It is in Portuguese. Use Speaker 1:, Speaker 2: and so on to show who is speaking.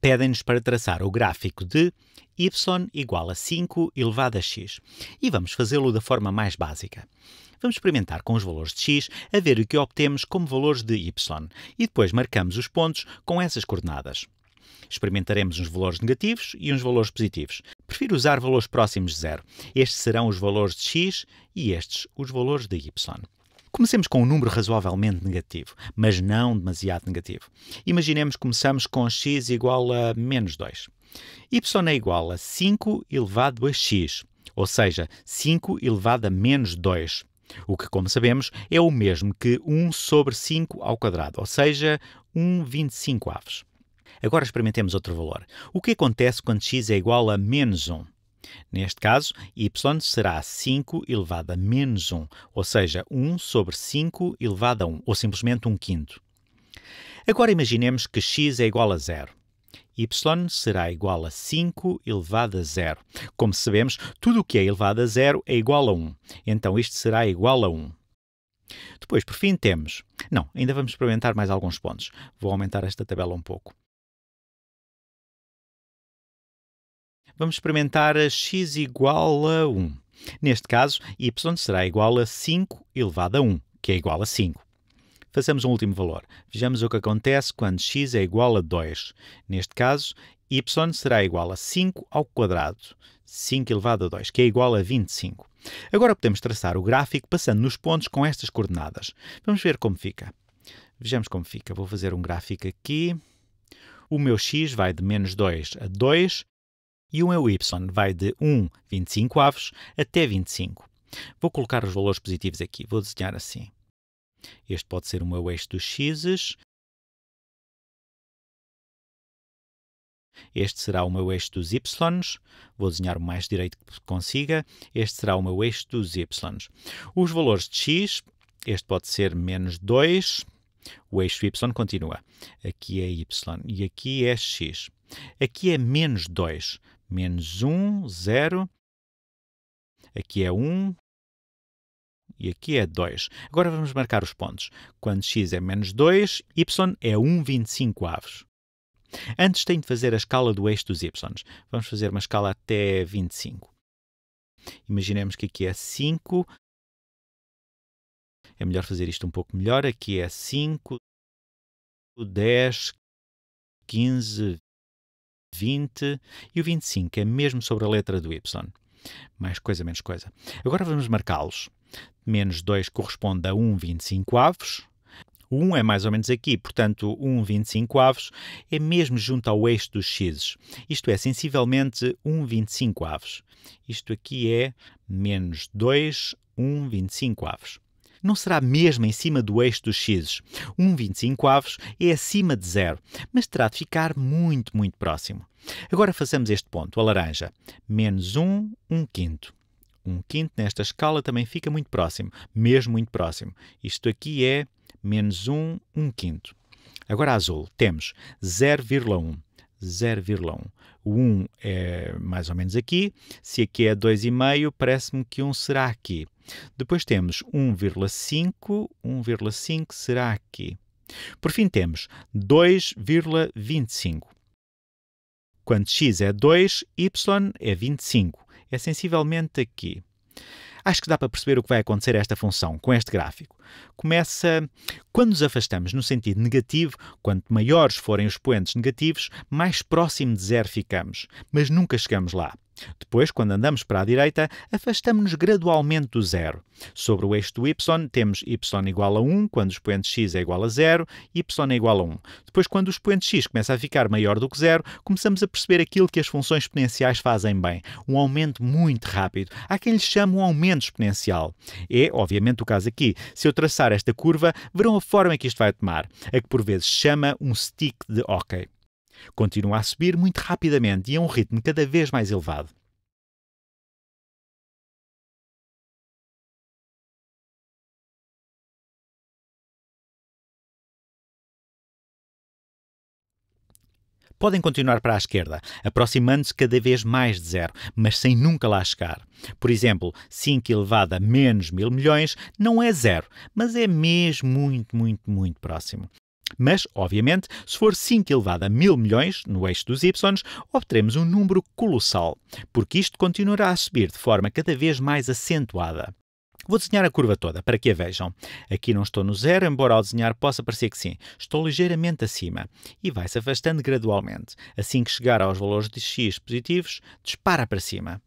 Speaker 1: pedem-nos para traçar o gráfico de y igual a 5 elevado a x. E vamos fazê-lo da forma mais básica. Vamos experimentar com os valores de x a ver o que obtemos como valores de y e depois marcamos os pontos com essas coordenadas. Experimentaremos uns valores negativos e uns valores positivos. Prefiro usar valores próximos de zero. Estes serão os valores de x e estes os valores de y. Comecemos com um número razoavelmente negativo, mas não demasiado negativo. Imaginemos que começamos com x igual a menos 2. y é igual a 5 elevado a x, ou seja, 5 elevado a menos 2, o que, como sabemos, é o mesmo que 1 sobre 5 ao quadrado, ou seja, 1,25 aves. Agora experimentemos outro valor. O que acontece quando x é igual a menos 1? Neste caso, y será 5 elevado a menos 1, ou seja, 1 sobre 5 elevado a 1, ou simplesmente 1 quinto. Agora imaginemos que x é igual a zero. y será igual a 5 elevado a zero. Como sabemos, tudo o que é elevado a zero é igual a 1, então isto será igual a 1. Depois, por fim, temos... Não, ainda vamos experimentar mais alguns pontos. Vou aumentar esta tabela um
Speaker 2: pouco. vamos experimentar a x
Speaker 1: igual a 1. Neste caso, y será igual a 5 elevado a 1, que é igual a 5. Façamos um último valor. Vejamos o que acontece quando x é igual a 2. Neste caso, y será igual a 5 ao quadrado, 5 elevado a 2, que é igual a 25. Agora podemos traçar o gráfico passando nos pontos com estas coordenadas. Vamos ver como fica. Vejamos como fica. Vou fazer um gráfico aqui. O meu x vai de menos 2 a 2 e um é o y, vai de 1, 25 avos, até 25. Vou colocar os valores positivos aqui, vou desenhar assim. Este pode ser o meu eixo dos x's. Este será o meu eixo dos y's. Vou desenhar o mais direito que consiga. Este será o meu eixo dos y's. Os valores de x, este pode ser menos 2. O eixo y continua. Aqui é y e aqui é x. Aqui é menos 2 menos 1, 0. Aqui é 1 e aqui é 2. Agora vamos marcar os pontos. Quando x é menos 2, y é 1,25 avos. Antes tenho de fazer a escala do eixo dos y. Vamos fazer uma escala até 25. Imaginemos que aqui é 5. É melhor fazer isto um pouco melhor. Aqui é 5, 10, 15, 20 e o 25 é mesmo sobre a letra do Y. Mais coisa, menos coisa. Agora vamos marcá-los. Menos 2 corresponde a 1,25 avos. O 1 é mais ou menos aqui, portanto, 1,25 avos é mesmo junto ao eixo dos x, isto é, sensivelmente 1,25 avos. Isto aqui é menos 2, 1,25 avos não será mesmo em cima do eixo dos x's. 1,25 avos é acima de zero, mas terá de ficar muito, muito próximo. Agora façamos este ponto, a laranja. Menos 1, 1 quinto. 1 quinto nesta escala também fica muito próximo, mesmo muito próximo. Isto aqui é menos 1, 1 quinto. Agora azul, temos 0,1. 0,1. O 1 é mais ou menos aqui. Se aqui é 2,5, parece-me que 1 será aqui. Depois temos 1,5, 1,5 será aqui. Por fim, temos 2,25. Quando x é 2, y é 25. É sensivelmente aqui. Acho que dá para perceber o que vai acontecer a esta função com este gráfico. Começa quando nos afastamos no sentido negativo, quanto maiores forem os expoentes negativos, mais próximo de zero ficamos, mas nunca chegamos lá. Depois, quando andamos para a direita, afastamos-nos gradualmente do zero. Sobre o eixo do y, temos y igual a 1, quando o expoente x é igual a 0, y é igual a 1. Depois, quando o expoente x começa a ficar maior do que zero, começamos a perceber aquilo que as funções exponenciais fazem bem, um aumento muito rápido. Há quem lhe chame um aumento exponencial. É, obviamente, o caso aqui. Se eu traçar esta curva, verão a forma que isto vai tomar, a que por vezes chama um stick de ok. Continua a subir muito rapidamente e a é um ritmo cada vez mais elevado. podem continuar para a esquerda, aproximando-se cada vez mais de zero, mas sem nunca lá chegar. Por exemplo, 5 elevado a menos mil milhões não é zero, mas é mesmo muito, muito, muito próximo. Mas, obviamente, se for 5 elevado a mil milhões no eixo dos y, obteremos um número colossal, porque isto continuará a subir de forma cada vez mais acentuada. Vou desenhar a curva toda para que a vejam. Aqui não estou no zero, embora ao desenhar possa parecer que sim. Estou ligeiramente acima e vai-se afastando gradualmente. Assim que chegar aos valores de x positivos, dispara para cima.